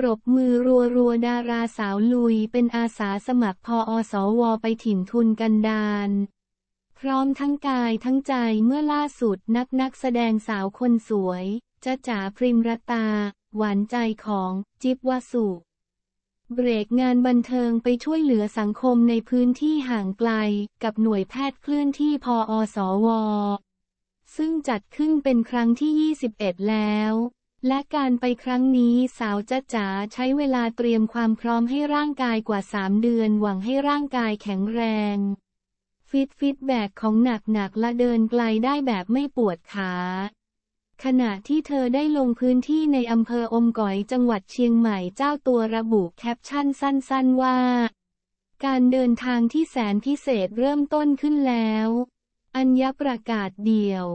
กรบมือรัวรัวดาราสาวลุยเป็นอาสาสมัครพออสว ไปถิ่นทุนกันดานพร้อมทั้งกายทั้งใจเมื่อล่าสุดนักนักแสดงสาวคนสวยจะจ๋าพริมรตา หวานใจของจิบวสุ เบรกงานบันเทิงไปช่วยเหลือสังคมในพื้นที่ห่างไกลกับหน่วยแพทย์เคลื่อนที่พออสว ซึ่งจัดขึ้นเป็นครั้งที่ 21 แล้วและการไปครั้งนี้สาวจ้าจ๋าใช้เวลาเตรียมความพร้อมให้ร่างกายกว่า 3 เดือนหวังให้ร่างกายแข็งแรง ฟิตฟิตแบกของหนักหนักและเดินไกลได้แบบไม่ปวดขา ขณะที่เธอได้ลงพื้นที่ในอำเภออมก๋อยจังหวัดเชียงใหม่เจ้าตัวระบุแคปชั่นสั้นๆว่า การเดินทางที่แสนพิเศษเริ่มต้นขึ้นแล้ว อัญญประกาศเดียว